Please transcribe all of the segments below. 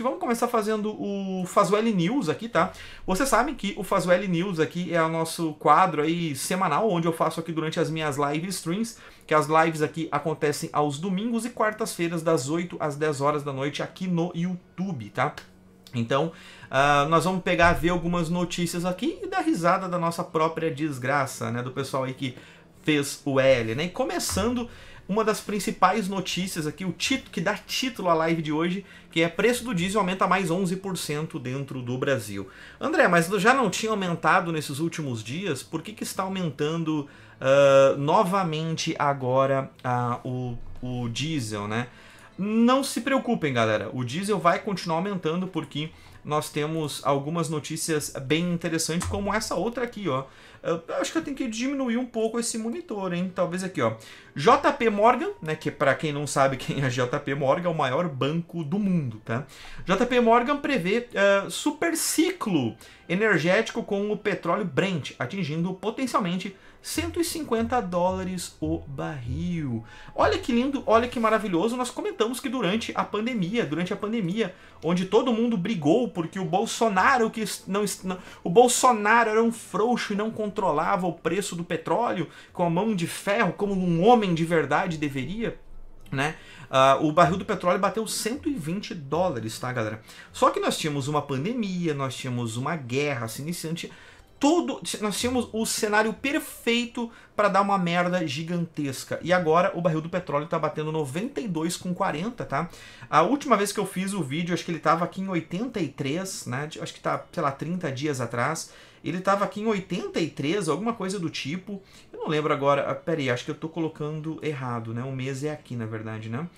Vamos começar fazendo o Fazuel News aqui, tá? Você sabe que o Fazuel News aqui é o nosso quadro aí semanal, onde eu faço aqui durante as minhas live streams, que as lives aqui acontecem aos domingos e quartas-feiras, das 8 às 10 horas da noite, aqui no YouTube, tá? Então, uh, nós vamos pegar, ver algumas notícias aqui e dar risada da nossa própria desgraça, né? Do pessoal aí que fez o L, né? E começando uma das principais notícias aqui, o título que dá título à live de hoje, que é preço do diesel aumenta mais 11% dentro do Brasil. André, mas já não tinha aumentado nesses últimos dias? Por que, que está aumentando uh, novamente agora uh, o, o diesel, né? Não se preocupem, galera. O diesel vai continuar aumentando porque nós temos algumas notícias bem interessantes, como essa outra aqui, ó. Eu acho que eu tenho que diminuir um pouco esse monitor, hein? Talvez aqui, ó. JP Morgan, né? Que para quem não sabe quem é JP Morgan, é o maior banco do mundo, tá? JP Morgan prevê uh, eh, super ciclo energético com o petróleo Brent, atingindo potencialmente 150 dólares o barril. Olha que lindo, olha que maravilhoso. Nós comentamos que durante a pandemia, durante a pandemia, onde todo mundo brigou porque o Bolsonaro que não, o Bolsonaro era um frouxo e não controlava o preço do petróleo com a mão de ferro, como um homem de verdade deveria, né? Uh, o barril do petróleo bateu 120 dólares, tá, galera? Só que nós tínhamos uma pandemia, nós tínhamos uma guerra se iniciante. Tudo, Nós tínhamos o cenário perfeito para dar uma merda gigantesca. E agora o barril do petróleo tá batendo 92,40, tá? A última vez que eu fiz o vídeo, acho que ele tava aqui em 83, né? Acho que tá, sei lá, 30 dias atrás. Ele tava aqui em 83, alguma coisa do tipo. Eu não lembro agora. Ah, Pera aí, acho que eu tô colocando errado, né? O mês é aqui, na verdade, né?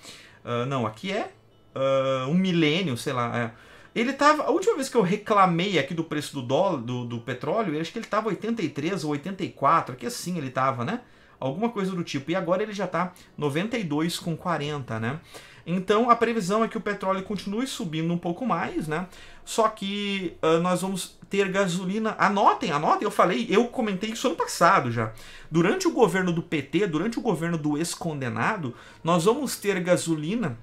Uh, não, aqui é uh, um milênio, sei lá. É. Ele tava. A última vez que eu reclamei aqui do preço do dólar, do, do petróleo, acho que ele tava 83 ou 84, aqui assim ele tava, né? Alguma coisa do tipo. E agora ele já tá 92,40, né? Então a previsão é que o petróleo continue subindo um pouco mais, né? Só que uh, nós vamos ter gasolina. Anotem, anotem, eu falei, eu comentei isso ano passado já. Durante o governo do PT, durante o governo do ex-condenado, nós vamos ter gasolina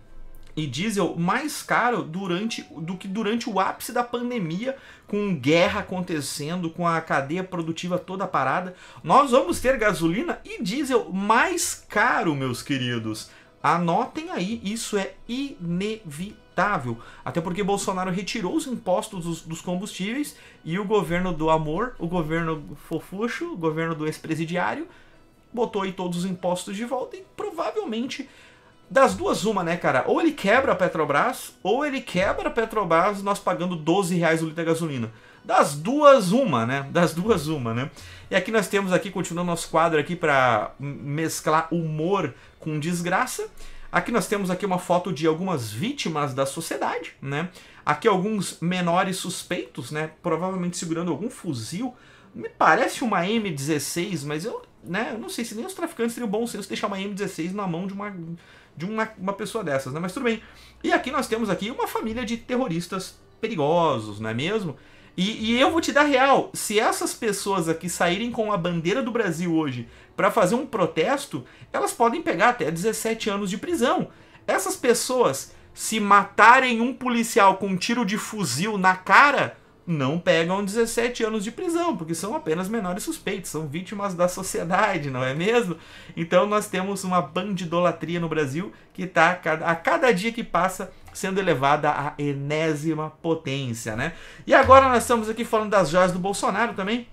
e diesel mais caro durante, do que durante o ápice da pandemia, com guerra acontecendo, com a cadeia produtiva toda parada. Nós vamos ter gasolina e diesel mais caro, meus queridos. Anotem aí, isso é inevitável. Até porque Bolsonaro retirou os impostos dos, dos combustíveis e o governo do amor, o governo fofucho, o governo do ex-presidiário, botou aí todos os impostos de volta e provavelmente das duas, uma, né, cara? Ou ele quebra a Petrobras, ou ele quebra a Petrobras nós pagando 12 reais o litro de gasolina. Das duas, uma, né? Das duas, uma, né? E aqui nós temos aqui, continuando nosso quadro aqui para mesclar humor com desgraça. Aqui nós temos aqui uma foto de algumas vítimas da sociedade, né? Aqui alguns menores suspeitos, né? Provavelmente segurando algum fuzil. Me parece uma M16, mas eu, né? Eu não sei se nem os traficantes teriam bom senso deixar uma M16 na mão de uma de uma, uma pessoa dessas, né? Mas tudo bem. E aqui nós temos aqui uma família de terroristas perigosos, não é mesmo? E, e, eu vou te dar real, se essas pessoas aqui saírem com a bandeira do Brasil hoje para fazer um protesto, elas podem pegar até 17 anos de prisão. Essas pessoas, se matarem um policial com um tiro de fuzil na cara, não pegam 17 anos de prisão, porque são apenas menores suspeitos, são vítimas da sociedade, não é mesmo? Então nós temos uma bandidolatria no Brasil que está a, a cada, dia que passa sendo elevada à enésima potência, né? E agora nós estamos aqui falando das joias do Bolsonaro também,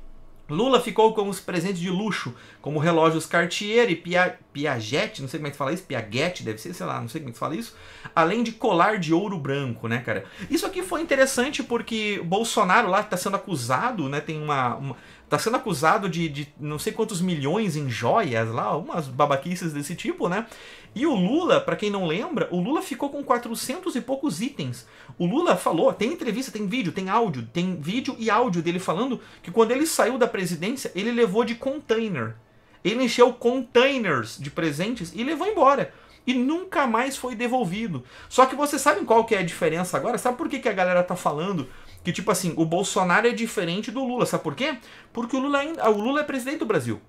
Lula ficou com os presentes de luxo, como relógios Cartier e Pia, Piaget, não sei como é que se fala isso, Piaget, deve ser, sei lá, não sei como é que se fala isso, além de colar de ouro branco, né, cara? Isso aqui foi interessante porque Bolsonaro lá está sendo acusado, né, tem uma... uma tá sendo acusado de, de não sei quantos milhões em joias lá, umas babaquices desse tipo, né? E o Lula, para quem não lembra, o Lula ficou com 400 e poucos itens. O Lula falou, tem entrevista, tem vídeo, tem áudio, tem vídeo e áudio dele falando que quando ele saiu da presidência, ele levou de container. Ele encheu containers de presentes e levou embora. E nunca mais foi devolvido. Só que vocês sabem qual que é a diferença agora? Sabe por que, que a galera tá falando que, tipo assim, o Bolsonaro é diferente do Lula? Sabe por quê? Porque o Lula, ainda, o Lula é presidente do Brasil.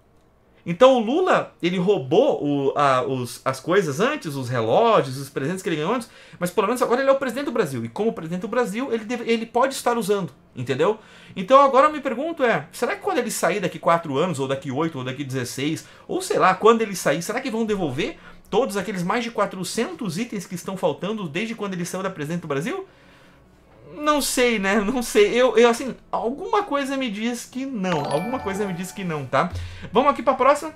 Então o Lula, ele roubou o, a, os, as coisas antes, os relógios, os presentes que ele ganhou antes, mas pelo menos agora ele é o presidente do Brasil. E como presidente do Brasil, ele, deve, ele pode estar usando, entendeu? Então agora eu me pergunto é, será que quando ele sair daqui 4 anos, ou daqui 8, ou daqui 16, ou sei lá, quando ele sair, será que vão devolver todos aqueles mais de 400 itens que estão faltando desde quando ele saiu da presidente do Brasil? Não sei, né? Não sei. Eu, eu, assim, alguma coisa me diz que não. Alguma coisa me diz que não, tá? Vamos aqui pra próxima?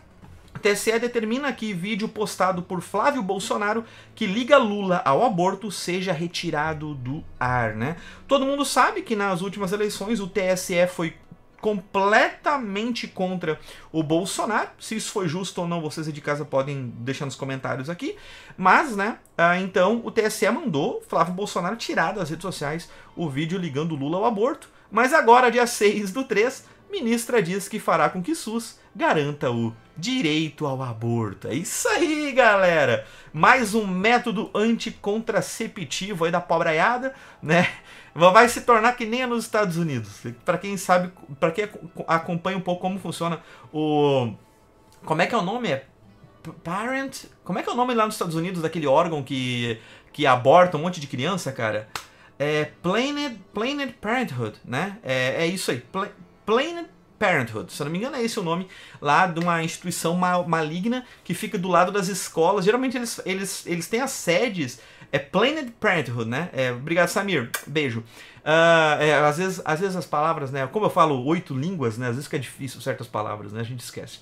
TSE determina que vídeo postado por Flávio Bolsonaro que liga Lula ao aborto seja retirado do ar, né? Todo mundo sabe que nas últimas eleições o TSE foi completamente contra o Bolsonaro. Se isso foi justo ou não, vocês de casa podem deixar nos comentários aqui. Mas, né, ah, então o TSE mandou Flávio Bolsonaro tirar das redes sociais o vídeo ligando Lula ao aborto. Mas agora, dia 6 do 3, ministra diz que fará com que SUS garanta o direito ao aborto. É isso aí, galera! Mais um método anticontraceptivo aí da pobreada né? Vai se tornar que nem é nos Estados Unidos. Para quem sabe, para quem acompanha um pouco como funciona o. Como é que é o nome? É Parent. Como é que é o nome lá nos Estados Unidos daquele órgão que, que aborta um monte de criança, cara? É Planned, Planned Parenthood, né? É, é isso aí. Planned Parenthood, se eu não me engano é esse o nome, lá de uma instituição mal, maligna que fica do lado das escolas. Geralmente eles, eles, eles têm as sedes, é Planet Parenthood, né? É, obrigado, Samir, beijo. Uh, é, às, vezes, às vezes as palavras, né? Como eu falo oito línguas, né? Às vezes fica é difícil certas palavras, né? A gente esquece.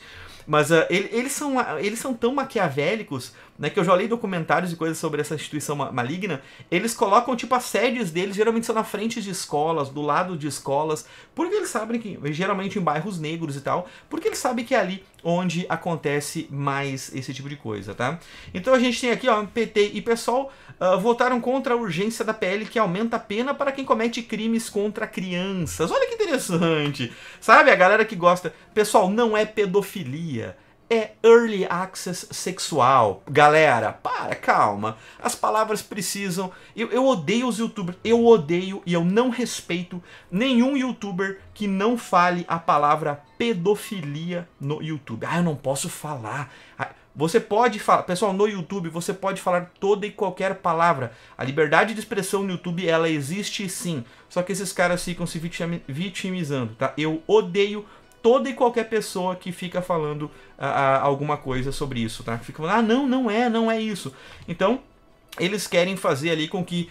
Mas uh, ele, eles, são, eles são tão maquiavélicos né, que eu já li documentários e coisas sobre essa instituição maligna, eles colocam, tipo, as sedes deles geralmente são na frente de escolas, do lado de escolas, porque eles sabem que, geralmente em bairros negros e tal, porque eles sabem que é ali onde acontece mais esse tipo de coisa, tá? Então a gente tem aqui, ó, PT e pessoal uh, ah, votaram contra a urgência da PL que aumenta a pena para quem comete crimes contra crianças. Olha que interessante, sabe? A galera que gosta, pessoal, não é pedofilia é early access sexual. Galera, para, calma. As palavras precisam. Eu, eu odeio os youtubers. Eu odeio e eu não respeito nenhum youtuber que não fale a palavra pedofilia no YouTube. Ah, eu não posso falar. Ah, você pode falar, pessoal, no YouTube você pode falar toda e qualquer palavra. A liberdade de expressão no YouTube ela existe sim. Só que esses caras ficam se vitimizando, tá? Eu odeio toda e qualquer pessoa que fica falando ah, ah, alguma coisa sobre isso, tá? Fica falando, ah, não, não é, não é isso. Então, eles querem fazer ali com que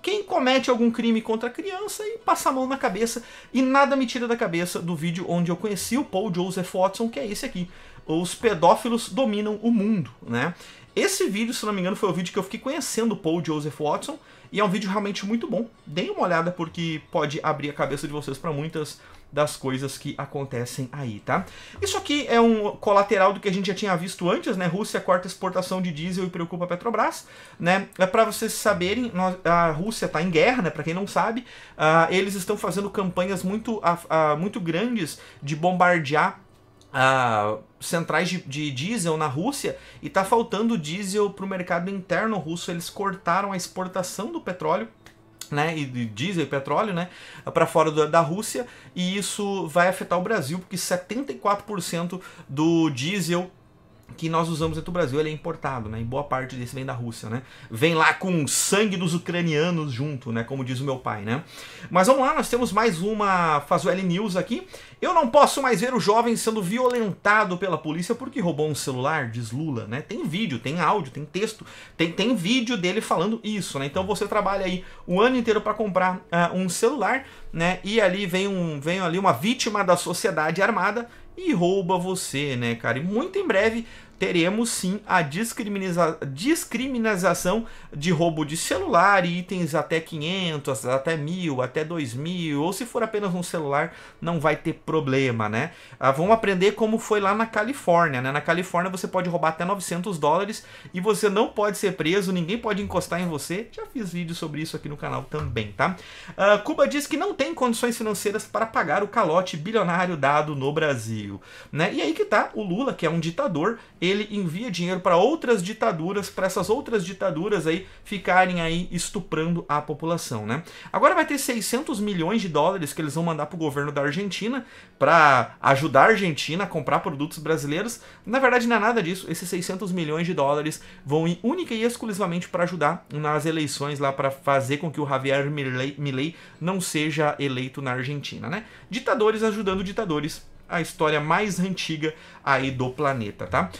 quem comete algum crime contra a criança e passa a mão na cabeça. E nada me tira da cabeça do vídeo onde eu conheci o Paul Joseph Watson, que é esse aqui. Os pedófilos dominam o mundo, né? Esse vídeo, se não me engano, foi o vídeo que eu fiquei conhecendo o Paul Joseph Watson. E é um vídeo realmente muito bom. Deem uma olhada porque pode abrir a cabeça de vocês para muitas das coisas que acontecem aí, tá? Isso aqui é um colateral do que a gente já tinha visto antes, né? Rússia corta exportação de diesel e preocupa a Petrobras, né? É para vocês saberem, a Rússia está em guerra, né? Para quem não sabe, uh, eles estão fazendo campanhas muito, uh, uh, muito grandes de bombardear Uh, centrais de, de, diesel na Rússia e está faltando diesel para o mercado interno russo. Eles cortaram a exportação do petróleo né, e de diesel e petróleo, né, para fora da Rússia, e isso vai afetar o Brasil, porque 74% do diesel que nós usamos dentro do Brasil, ele é importado, né? Em boa parte desse vem da Rússia, né? Vem lá com sangue dos ucranianos junto, né? Como diz o meu pai, né? Mas vamos lá, nós temos mais uma Fazueli News aqui. Eu não posso mais ver o jovem sendo violentado pela polícia porque roubou um celular, diz Lula, né? Tem vídeo, tem áudio, tem texto, tem, tem vídeo dele falando isso, né? Então você trabalha aí o ano inteiro para comprar uh, um celular, né? E ali vem, um, vem ali uma vítima da sociedade armada e rouba você, né, cara? E muito em breve teremos sim a discriminiza discriminação de roubo de celular e itens até 500, até 1000, até 2000, ou se for apenas um celular, não vai ter problema, né? Ah, vamos aprender como foi lá na Califórnia, né? Na Califórnia você pode roubar até 900 dólares e você não pode ser preso, ninguém pode encostar em você. Já fiz vídeo sobre isso aqui no canal também, tá? Ah, Cuba diz que não tem condições financeiras para pagar o calote bilionário dado no Brasil, né? E aí que tá o Lula, que é um ditador, ele envia dinheiro para outras ditaduras, para essas outras ditaduras aí ficarem aí estuprando a população, né? Agora vai ter 600 milhões de dólares que eles vão mandar pro governo da Argentina para ajudar a Argentina a comprar produtos brasileiros. Na verdade não é nada disso. Esses 600 milhões de dólares vão ir única e exclusivamente para ajudar nas eleições lá para fazer com que o Javier Milei não seja eleito na Argentina, né? Ditadores ajudando ditadores a história mais antiga aí do planeta, tá?